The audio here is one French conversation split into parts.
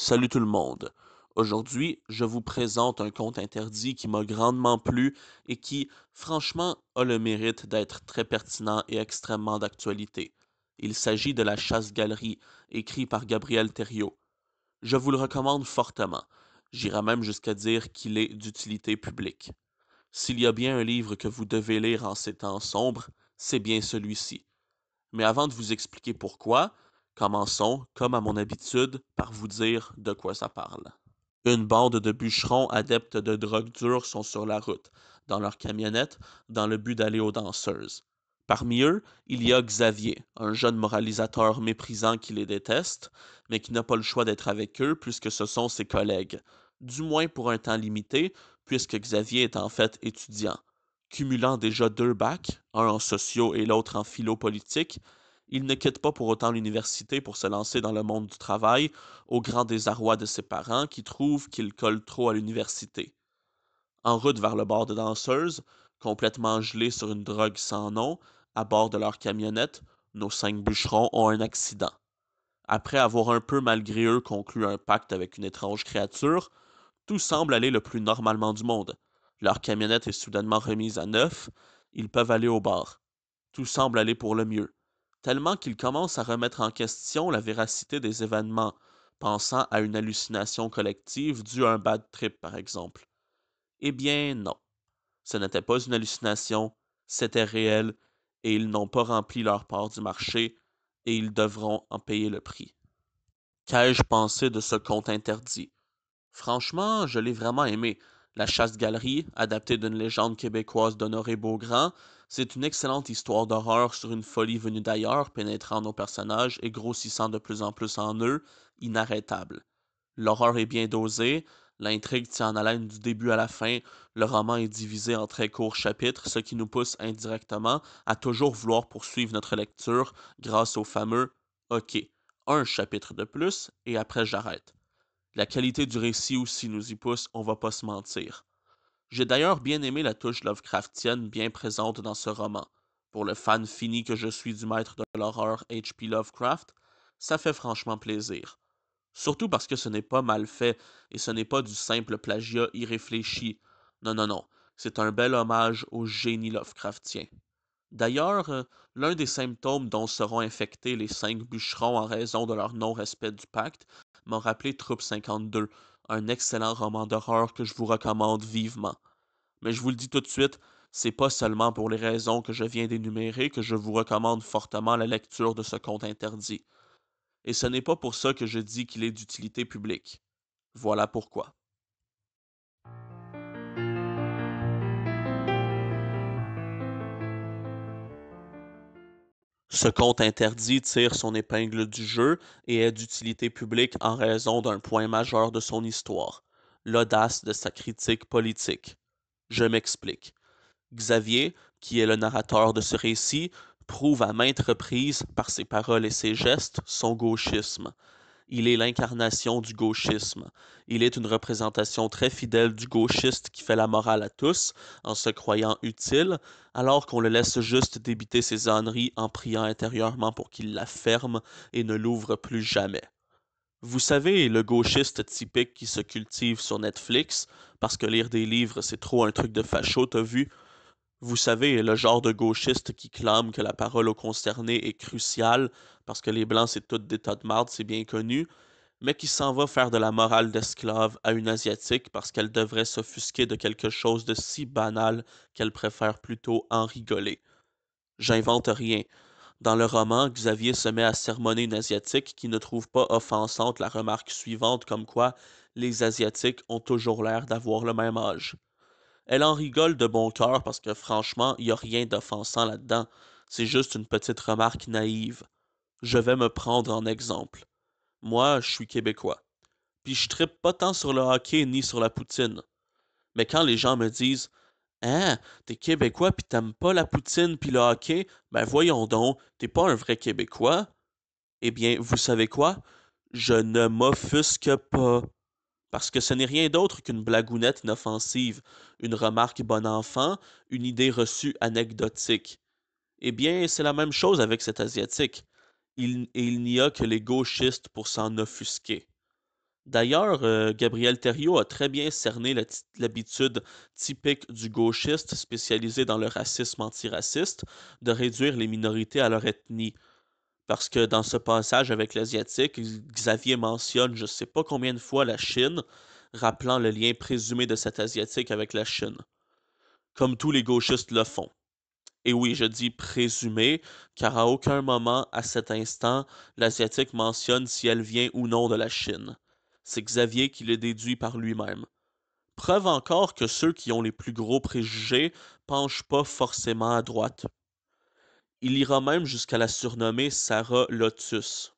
Salut tout le monde. Aujourd'hui, je vous présente un conte interdit qui m'a grandement plu et qui, franchement, a le mérite d'être très pertinent et extrêmement d'actualité. Il s'agit de La chasse-galerie, écrit par Gabriel Thériault. Je vous le recommande fortement. J'irai même jusqu'à dire qu'il est d'utilité publique. S'il y a bien un livre que vous devez lire en ces temps sombres, c'est bien celui-ci. Mais avant de vous expliquer pourquoi, Commençons, comme à mon habitude, par vous dire de quoi ça parle. Une bande de bûcherons adeptes de drogues dure sont sur la route, dans leur camionnette, dans le but d'aller aux danseuses. Parmi eux, il y a Xavier, un jeune moralisateur méprisant qui les déteste, mais qui n'a pas le choix d'être avec eux puisque ce sont ses collègues, du moins pour un temps limité, puisque Xavier est en fait étudiant. Cumulant déjà deux bacs, un en sociaux et l'autre en philo politique, il ne quitte pas pour autant l'université pour se lancer dans le monde du travail, au grand désarroi de ses parents qui trouvent qu'il colle trop à l'université. En route vers le bord de danseuses, complètement gelé sur une drogue sans nom, à bord de leur camionnette, nos cinq bûcherons ont un accident. Après avoir un peu malgré eux conclu un pacte avec une étrange créature, tout semble aller le plus normalement du monde. Leur camionnette est soudainement remise à neuf, ils peuvent aller au bar. Tout semble aller pour le mieux tellement qu'ils commencent à remettre en question la véracité des événements, pensant à une hallucination collective due à un bad trip, par exemple. Eh bien, non. Ce n'était pas une hallucination, c'était réel, et ils n'ont pas rempli leur part du marché, et ils devront en payer le prix. Qu'ai-je pensé de ce conte interdit? Franchement, je l'ai vraiment aimé. La chasse-galerie, adaptée d'une légende québécoise d'Honoré Beaugrand, c'est une excellente histoire d'horreur sur une folie venue d'ailleurs, pénétrant nos personnages et grossissant de plus en plus en eux, inarrêtable. L'horreur est bien dosée, l'intrigue tient en haleine du début à la fin, le roman est divisé en très courts chapitres, ce qui nous pousse indirectement à toujours vouloir poursuivre notre lecture grâce au fameux OK, un chapitre de plus et après j'arrête. La qualité du récit aussi nous y pousse, on va pas se mentir. J'ai d'ailleurs bien aimé la touche Lovecraftienne bien présente dans ce roman. Pour le fan fini que je suis du maître de l'horreur H.P. Lovecraft, ça fait franchement plaisir. Surtout parce que ce n'est pas mal fait et ce n'est pas du simple plagiat irréfléchi. Non, non, non, c'est un bel hommage au génie Lovecraftien. D'ailleurs, euh, l'un des symptômes dont seront infectés les cinq bûcherons en raison de leur non-respect du pacte m'a rappelé Troupe 52, un excellent roman d'horreur que je vous recommande vivement. Mais je vous le dis tout de suite, c'est pas seulement pour les raisons que je viens d'énumérer que je vous recommande fortement la lecture de ce conte interdit. Et ce n'est pas pour ça que je dis qu'il est d'utilité publique. Voilà pourquoi. Ce conte interdit tire son épingle du jeu et est d'utilité publique en raison d'un point majeur de son histoire, l'audace de sa critique politique. Je m'explique. Xavier, qui est le narrateur de ce récit, prouve à maintes reprises par ses paroles et ses gestes son gauchisme, il est l'incarnation du gauchisme. Il est une représentation très fidèle du gauchiste qui fait la morale à tous en se croyant utile, alors qu'on le laisse juste débiter ses âneries en priant intérieurement pour qu'il la ferme et ne l'ouvre plus jamais. Vous savez, le gauchiste typique qui se cultive sur Netflix, parce que lire des livres c'est trop un truc de facho, t'as vu, vous savez, le genre de gauchiste qui clame que la parole aux concernés est cruciale, parce que les Blancs, c'est tout des tas de marde, c'est bien connu, mais qui s'en va faire de la morale d'esclave à une Asiatique parce qu'elle devrait s'offusquer de quelque chose de si banal qu'elle préfère plutôt en rigoler. J'invente rien. Dans le roman, Xavier se met à sermonner une Asiatique qui ne trouve pas offensante la remarque suivante comme quoi les Asiatiques ont toujours l'air d'avoir le même âge. Elle en rigole de bon cœur parce que franchement, il n'y a rien d'offensant là-dedans. C'est juste une petite remarque naïve. Je vais me prendre en exemple. Moi, je suis québécois. Puis je trippe pas tant sur le hockey ni sur la poutine. Mais quand les gens me disent Hein, t'es québécois puis t'aimes pas la poutine puis le hockey, ben voyons donc, t'es pas un vrai québécois. Eh bien, vous savez quoi? Je ne m'offusque pas parce que ce n'est rien d'autre qu'une blagounette inoffensive, une remarque bon enfant, une idée reçue anecdotique. Eh bien, c'est la même chose avec cet Asiatique. Il, et il n'y a que les gauchistes pour s'en offusquer. D'ailleurs, euh, Gabriel Thériault a très bien cerné l'habitude typique du gauchiste spécialisé dans le racisme antiraciste de réduire les minorités à leur ethnie, parce que dans ce passage avec l'Asiatique, Xavier mentionne je ne sais pas combien de fois la Chine, rappelant le lien présumé de cet Asiatique avec la Chine. Comme tous les gauchistes le font. Et oui, je dis présumé, car à aucun moment, à cet instant, l'Asiatique mentionne si elle vient ou non de la Chine. C'est Xavier qui le déduit par lui-même. Preuve encore que ceux qui ont les plus gros préjugés penchent pas forcément à droite, il ira même jusqu'à la surnommer Sarah Lotus.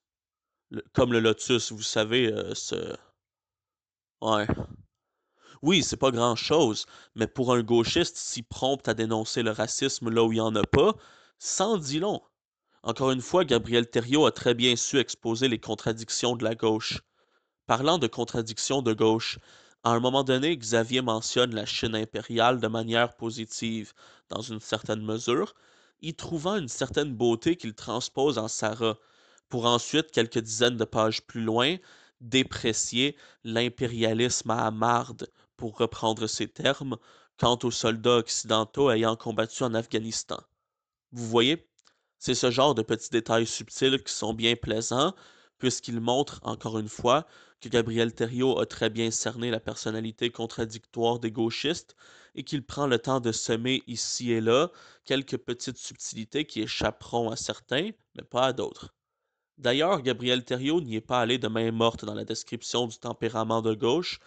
comme le lotus, vous savez, euh, ce... Ouais. Oui, c'est pas grand-chose, mais pour un gauchiste si prompt à dénoncer le racisme là où il n'y en a pas, sans dit long. Encore une fois, Gabriel Thériault a très bien su exposer les contradictions de la gauche. Parlant de contradictions de gauche, à un moment donné, Xavier mentionne la Chine impériale de manière positive, dans une certaine mesure, y trouvant une certaine beauté qu'il transpose en Sarah, pour ensuite, quelques dizaines de pages plus loin, déprécier l'impérialisme à Amarde, pour reprendre ses termes, quant aux soldats occidentaux ayant combattu en Afghanistan. Vous voyez, c'est ce genre de petits détails subtils qui sont bien plaisants, puisqu'ils montrent, encore une fois, que Gabriel Thériault a très bien cerné la personnalité contradictoire des gauchistes et qu'il prend le temps de semer ici et là quelques petites subtilités qui échapperont à certains, mais pas à d'autres. D'ailleurs, Gabriel Thériault n'y est pas allé de main morte dans la description du tempérament de gauche,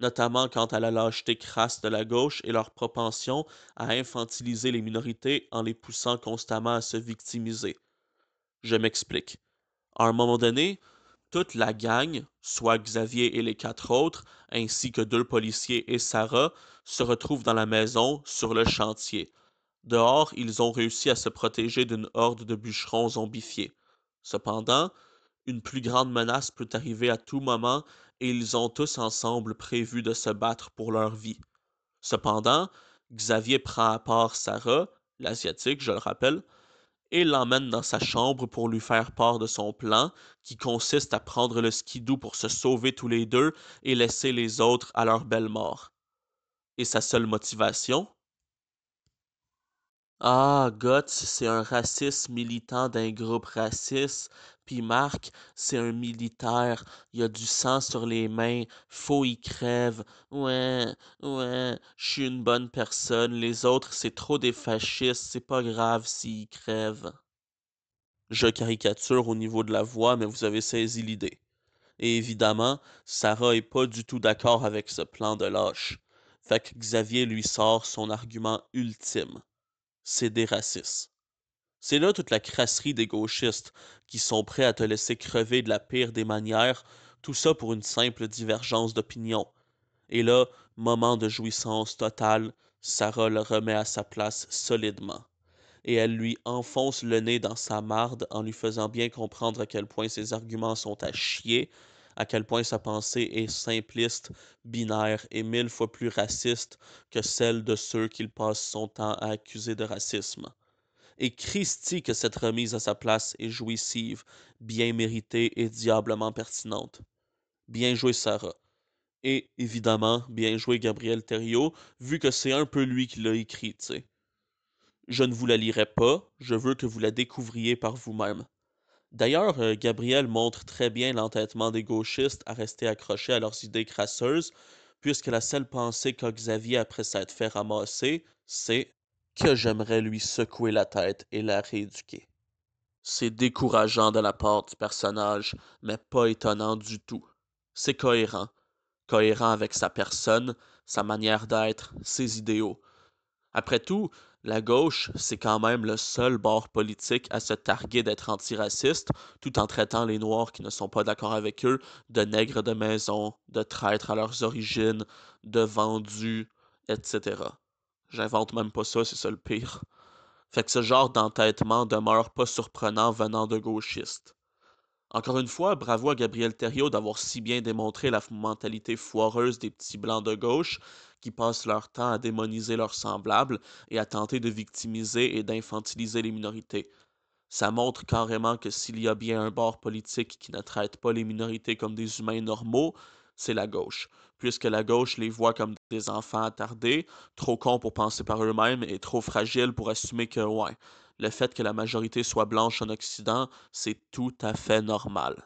notamment quant à la lâcheté crasse de la gauche et leur propension à infantiliser les minorités en les poussant constamment à se victimiser. Je m'explique. À un moment donné, toute la gang, soit Xavier et les quatre autres, ainsi que deux policiers et Sarah, se retrouvent dans la maison, sur le chantier. Dehors, ils ont réussi à se protéger d'une horde de bûcherons zombifiés. Cependant, une plus grande menace peut arriver à tout moment et ils ont tous ensemble prévu de se battre pour leur vie. Cependant, Xavier prend à part Sarah, l'Asiatique, je le rappelle, et l'emmène dans sa chambre pour lui faire part de son plan, qui consiste à prendre le skidoo pour se sauver tous les deux et laisser les autres à leur belle mort. Et sa seule motivation, ah, Gott, c'est un raciste militant d'un groupe raciste. Puis Marc, c'est un militaire. Il a du sang sur les mains. Faux il crève. Ouais, ouais, je suis une bonne personne. Les autres, c'est trop des fascistes. C'est pas grave s'ils crèvent. Je caricature au niveau de la voix, mais vous avez saisi l'idée. Et évidemment, Sarah est pas du tout d'accord avec ce plan de lâche. Fait que Xavier lui sort son argument ultime c'est des racistes. C'est là toute la crasserie des gauchistes qui sont prêts à te laisser crever de la pire des manières, tout ça pour une simple divergence d'opinion. Et là, moment de jouissance totale, Sarah le remet à sa place solidement. Et elle lui enfonce le nez dans sa marde en lui faisant bien comprendre à quel point ses arguments sont à chier, à quel point sa pensée est simpliste, binaire et mille fois plus raciste que celle de ceux qu'il passe son temps à accuser de racisme. Et Christie que cette remise à sa place est jouissive, bien méritée et diablement pertinente. Bien joué Sarah. Et évidemment, bien joué Gabriel Thériault, vu que c'est un peu lui qui l'a écrit, tu Je ne vous la lirai pas, je veux que vous la découvriez par vous-même. D'ailleurs, euh, Gabriel montre très bien l'entêtement des gauchistes à rester accrochés à leurs idées crasseuses, puisque la seule pensée qu'a Xavier après s'être fait ramasser, c'est que j'aimerais lui secouer la tête et la rééduquer. C'est décourageant de la part du personnage, mais pas étonnant du tout. C'est cohérent. Cohérent avec sa personne, sa manière d'être, ses idéaux. Après tout, la gauche, c'est quand même le seul bord politique à se targuer d'être antiraciste, tout en traitant les Noirs qui ne sont pas d'accord avec eux de nègres de maison, de traîtres à leurs origines, de vendus, etc. J'invente même pas ça, c'est ça le pire. Fait que ce genre d'entêtement demeure pas surprenant venant de gauchistes. Encore une fois, bravo à Gabriel Thériault d'avoir si bien démontré la mentalité foireuse des petits blancs de gauche, qui passent leur temps à démoniser leurs semblables et à tenter de victimiser et d'infantiliser les minorités. Ça montre carrément que s'il y a bien un bord politique qui ne traite pas les minorités comme des humains normaux, c'est la gauche, puisque la gauche les voit comme des enfants attardés, trop cons pour penser par eux-mêmes et trop fragiles pour assumer que, ouais, le fait que la majorité soit blanche en Occident, c'est tout à fait normal.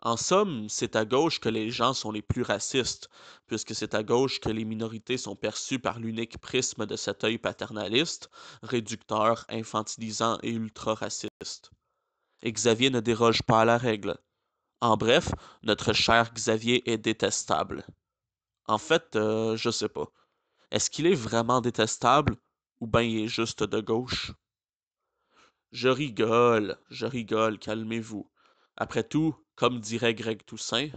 En somme, c'est à gauche que les gens sont les plus racistes, puisque c'est à gauche que les minorités sont perçues par l'unique prisme de cet œil paternaliste, réducteur, infantilisant et ultra-raciste. Et Xavier ne déroge pas à la règle. En bref, notre cher Xavier est détestable. En fait, euh, je sais pas. Est-ce qu'il est vraiment détestable ou bien il est juste de gauche? Je rigole, je rigole, calmez-vous. Après tout, comme dirait Greg Toussaint.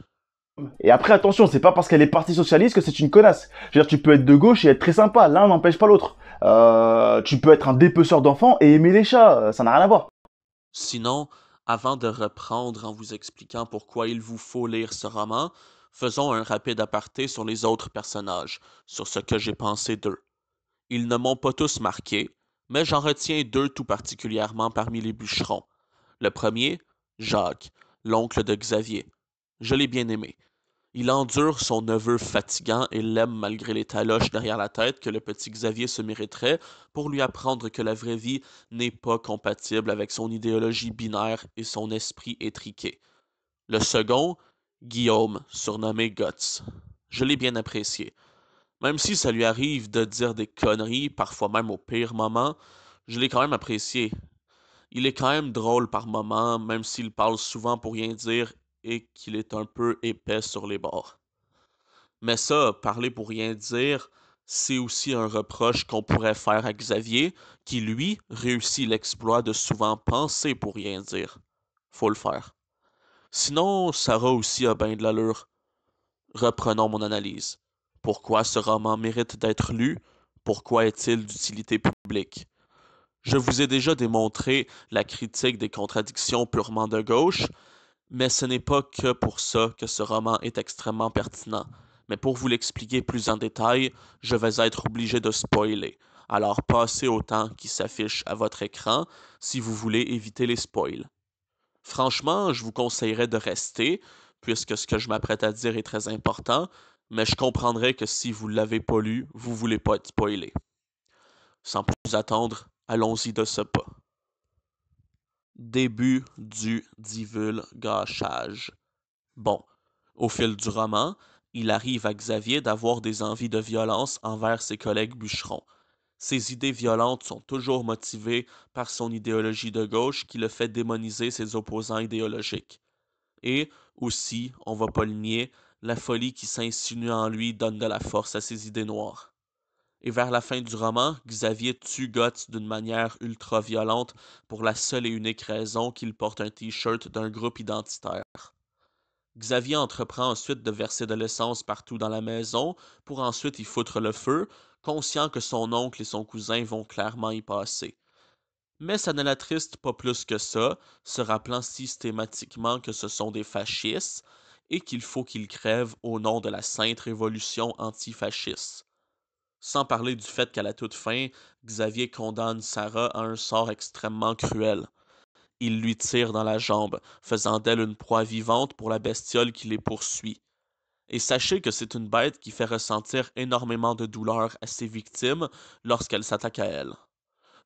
Et après, attention, c'est pas parce qu'elle est partie socialiste que c'est une connasse. Je veux dire, tu peux être de gauche et être très sympa, l'un n'empêche pas l'autre. Euh, tu peux être un dépeceur d'enfants et aimer les chats, euh, ça n'a rien à voir. Sinon, avant de reprendre en vous expliquant pourquoi il vous faut lire ce roman, faisons un rapide aparté sur les autres personnages, sur ce que j'ai pensé d'eux. Ils ne m'ont pas tous marqué, mais j'en retiens deux tout particulièrement parmi les bûcherons. Le premier, Jacques, l'oncle de Xavier. Je l'ai bien aimé. Il endure son neveu fatigant et l'aime malgré les taloches derrière la tête que le petit Xavier se mériterait pour lui apprendre que la vraie vie n'est pas compatible avec son idéologie binaire et son esprit étriqué. Le second, Guillaume, surnommé Guts. Je l'ai bien apprécié. Même si ça lui arrive de dire des conneries, parfois même au pire moment, je l'ai quand même apprécié il est quand même drôle par moments, même s'il parle souvent pour rien dire et qu'il est un peu épais sur les bords. Mais ça, parler pour rien dire, c'est aussi un reproche qu'on pourrait faire à Xavier, qui lui réussit l'exploit de souvent penser pour rien dire. Faut le faire. Sinon, Sarah aussi a bien de l'allure. Reprenons mon analyse. Pourquoi ce roman mérite d'être lu? Pourquoi est-il d'utilité publique? Je vous ai déjà démontré la critique des contradictions purement de gauche, mais ce n'est pas que pour ça que ce roman est extrêmement pertinent. Mais pour vous l'expliquer plus en détail, je vais être obligé de spoiler. Alors passez au temps qui s'affiche à votre écran si vous voulez éviter les spoils. Franchement, je vous conseillerais de rester, puisque ce que je m'apprête à dire est très important, mais je comprendrai que si vous ne l'avez pas lu, vous ne voulez pas être spoilé. Sans plus attendre, Allons-y de ce pas. Début du divulgachage. Bon, au fil du roman, il arrive à Xavier d'avoir des envies de violence envers ses collègues bûcherons. Ses idées violentes sont toujours motivées par son idéologie de gauche qui le fait démoniser ses opposants idéologiques. Et aussi, on va pas le nier, la folie qui s'insinue en lui donne de la force à ses idées noires. Et vers la fin du roman, Xavier tue Guts d'une manière ultra-violente pour la seule et unique raison qu'il porte un t-shirt d'un groupe identitaire. Xavier entreprend ensuite de verser de l'essence partout dans la maison pour ensuite y foutre le feu, conscient que son oncle et son cousin vont clairement y passer. Mais ça ne l'attriste pas plus que ça, se rappelant systématiquement que ce sont des fascistes et qu'il faut qu'ils crèvent au nom de la sainte révolution antifasciste sans parler du fait qu'à la toute fin, Xavier condamne Sarah à un sort extrêmement cruel. Il lui tire dans la jambe, faisant d'elle une proie vivante pour la bestiole qui les poursuit. Et sachez que c'est une bête qui fait ressentir énormément de douleur à ses victimes lorsqu'elle s'attaque à elle.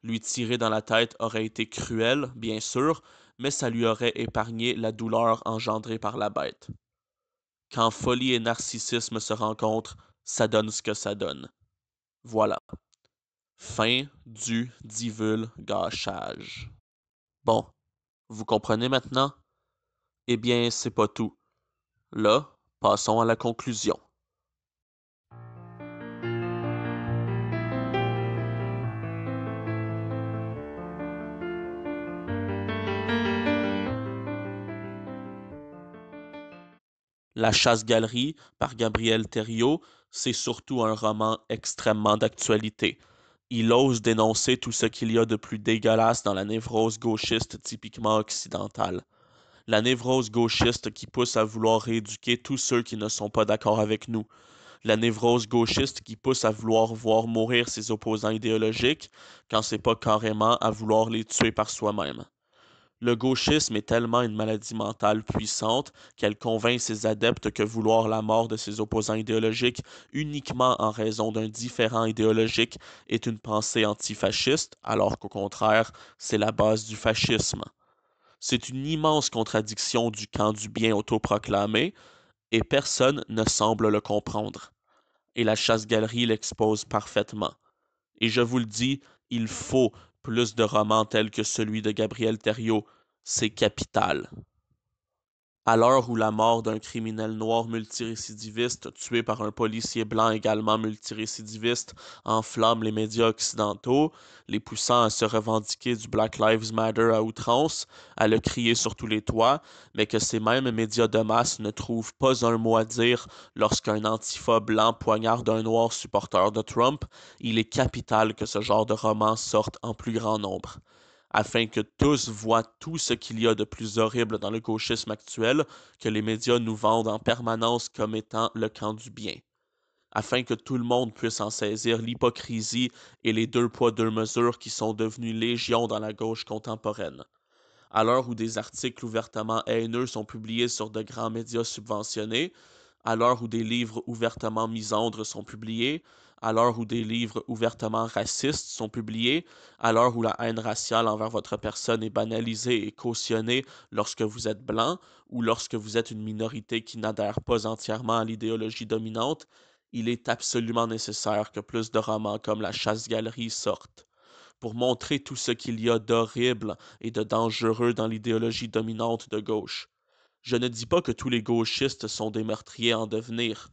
Lui tirer dans la tête aurait été cruel, bien sûr, mais ça lui aurait épargné la douleur engendrée par la bête. Quand folie et narcissisme se rencontrent, ça donne ce que ça donne. Voilà. Fin du divulgachage. Bon, vous comprenez maintenant? Eh bien, c'est pas tout. Là, passons à la conclusion. La chasse-galerie par Gabriel Thériault c'est surtout un roman extrêmement d'actualité. Il ose dénoncer tout ce qu'il y a de plus dégueulasse dans la névrose gauchiste typiquement occidentale. La névrose gauchiste qui pousse à vouloir rééduquer tous ceux qui ne sont pas d'accord avec nous. La névrose gauchiste qui pousse à vouloir voir mourir ses opposants idéologiques, quand c'est pas carrément à vouloir les tuer par soi-même. Le gauchisme est tellement une maladie mentale puissante qu'elle convainc ses adeptes que vouloir la mort de ses opposants idéologiques uniquement en raison d'un différent idéologique est une pensée antifasciste, alors qu'au contraire, c'est la base du fascisme. C'est une immense contradiction du camp du bien autoproclamé, et personne ne semble le comprendre. Et la chasse-galerie l'expose parfaitement. Et je vous le dis, il faut plus de romans tels que celui de Gabriel Thériault, c'est capital. À l'heure où la mort d'un criminel noir multirécidiviste, tué par un policier blanc également multirécidiviste, enflamme les médias occidentaux, les poussant à se revendiquer du Black Lives Matter à outrance, à le crier sur tous les toits, mais que ces mêmes médias de masse ne trouvent pas un mot à dire lorsqu'un antifa blanc poignarde un noir supporteur de Trump, il est capital que ce genre de roman sorte en plus grand nombre afin que tous voient tout ce qu'il y a de plus horrible dans le gauchisme actuel que les médias nous vendent en permanence comme étant le camp du bien, afin que tout le monde puisse en saisir l'hypocrisie et les deux poids deux mesures qui sont devenus légion dans la gauche contemporaine. À l'heure où des articles ouvertement haineux sont publiés sur de grands médias subventionnés, à l'heure où des livres ouvertement misandres sont publiés, à l'heure où des livres ouvertement racistes sont publiés, à l'heure où la haine raciale envers votre personne est banalisée et cautionnée lorsque vous êtes blanc ou lorsque vous êtes une minorité qui n'adhère pas entièrement à l'idéologie dominante, il est absolument nécessaire que plus de romans comme La chasse-galerie sortent pour montrer tout ce qu'il y a d'horrible et de dangereux dans l'idéologie dominante de gauche. Je ne dis pas que tous les gauchistes sont des meurtriers en devenir.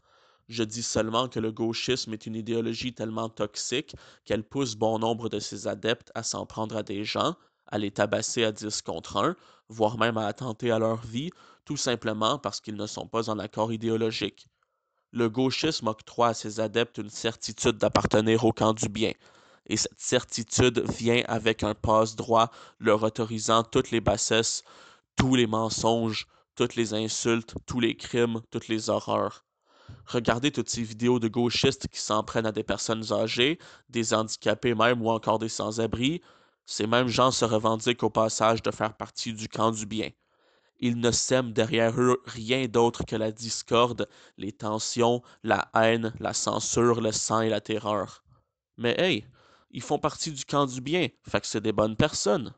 Je dis seulement que le gauchisme est une idéologie tellement toxique qu'elle pousse bon nombre de ses adeptes à s'en prendre à des gens, à les tabasser à 10 contre 1, voire même à attenter à leur vie, tout simplement parce qu'ils ne sont pas en accord idéologique. Le gauchisme octroie à ses adeptes une certitude d'appartenir au camp du bien, et cette certitude vient avec un passe-droit leur autorisant toutes les bassesses, tous les mensonges, toutes les insultes, tous les crimes, toutes les horreurs. Regardez toutes ces vidéos de gauchistes qui s'en prennent à des personnes âgées, des handicapés même ou encore des sans-abri. Ces mêmes gens se revendiquent au passage de faire partie du camp du bien. Ils ne sèment derrière eux rien d'autre que la discorde, les tensions, la haine, la censure, le sang et la terreur. Mais hey, ils font partie du camp du bien, fait que c'est des bonnes personnes.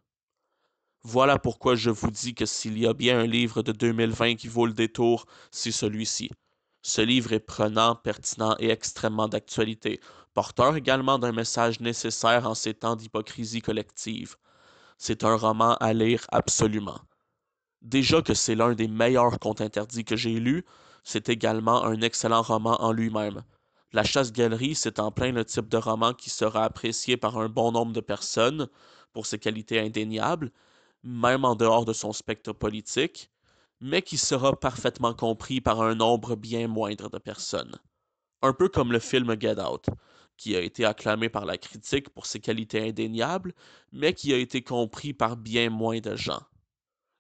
Voilà pourquoi je vous dis que s'il y a bien un livre de 2020 qui vaut le détour, c'est celui-ci. Ce livre est prenant, pertinent et extrêmement d'actualité, porteur également d'un message nécessaire en ces temps d'hypocrisie collective. C'est un roman à lire absolument. Déjà que c'est l'un des meilleurs contes interdits que j'ai lus, c'est également un excellent roman en lui-même. La chasse-galerie, c'est en plein le type de roman qui sera apprécié par un bon nombre de personnes pour ses qualités indéniables, même en dehors de son spectre politique, mais qui sera parfaitement compris par un nombre bien moindre de personnes. Un peu comme le film Get Out, qui a été acclamé par la critique pour ses qualités indéniables, mais qui a été compris par bien moins de gens.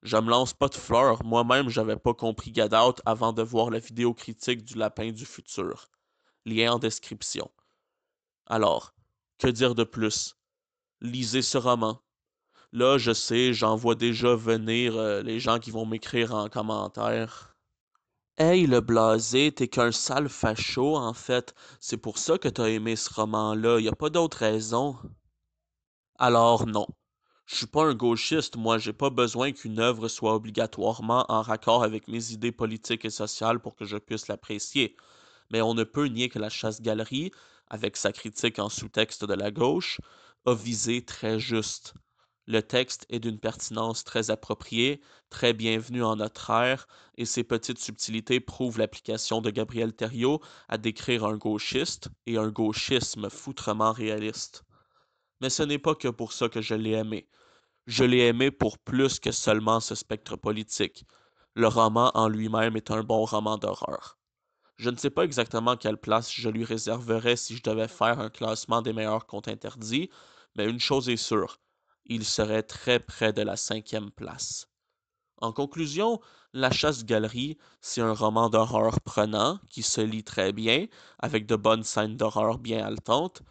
Je me lance pas de fleurs, moi-même j'avais pas compris Get Out avant de voir la vidéo critique du Lapin du futur. Lien en description. Alors, que dire de plus? Lisez ce roman, Là, je sais, j'en vois déjà venir euh, les gens qui vont m'écrire en commentaire. Hey, le blasé, t'es qu'un sale facho, en fait. C'est pour ça que t'as aimé ce roman-là. Y a pas d'autre raison. Alors, non. Je suis pas un gauchiste, moi. J'ai pas besoin qu'une œuvre soit obligatoirement en raccord avec mes idées politiques et sociales pour que je puisse l'apprécier. Mais on ne peut nier que la chasse-galerie, avec sa critique en sous-texte de la gauche, a visé très juste. Le texte est d'une pertinence très appropriée, très bienvenue en notre ère, et ses petites subtilités prouvent l'application de Gabriel Thériault à décrire un gauchiste et un gauchisme foutrement réaliste. Mais ce n'est pas que pour ça que je l'ai aimé. Je l'ai aimé pour plus que seulement ce spectre politique. Le roman en lui-même est un bon roman d'horreur. Je ne sais pas exactement quelle place je lui réserverais si je devais faire un classement des meilleurs contes interdits, mais une chose est sûre, il serait très près de la cinquième place. En conclusion, La chasse-galerie, c'est un roman d'horreur prenant qui se lit très bien, avec de bonnes scènes d'horreur bien haletantes.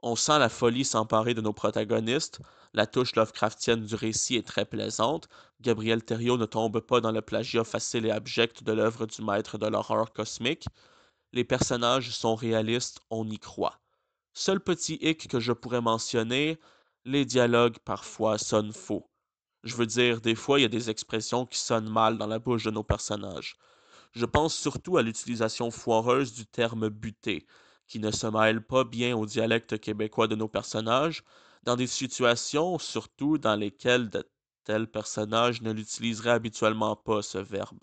On sent la folie s'emparer de nos protagonistes, la touche Lovecraftienne du récit est très plaisante, Gabriel Thériault ne tombe pas dans le plagiat facile et abject de l'œuvre du maître de l'horreur cosmique, les personnages sont réalistes, on y croit. Seul petit hic que je pourrais mentionner, les dialogues parfois sonnent faux. Je veux dire, des fois, il y a des expressions qui sonnent mal dans la bouche de nos personnages. Je pense surtout à l'utilisation foireuse du terme buté, qui ne se mêle pas bien au dialecte québécois de nos personnages, dans des situations surtout dans lesquelles de tels personnages ne l'utiliseraient habituellement pas, ce verbe.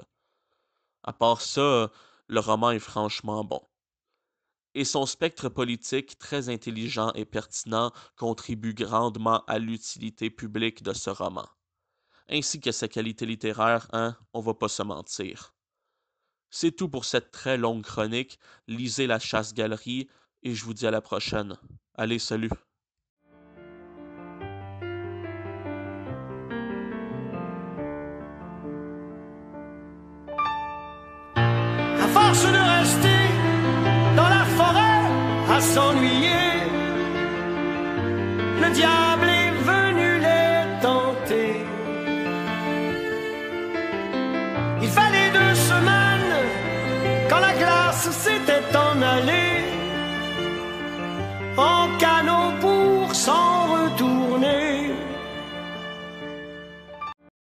À part ça, le roman est franchement bon et son spectre politique très intelligent et pertinent contribue grandement à l'utilité publique de ce roman. Ainsi que sa qualité littéraire, hein, on va pas se mentir. C'est tout pour cette très longue chronique. Lisez La Chasse-Galerie et je vous dis à la prochaine. Allez, salut! song.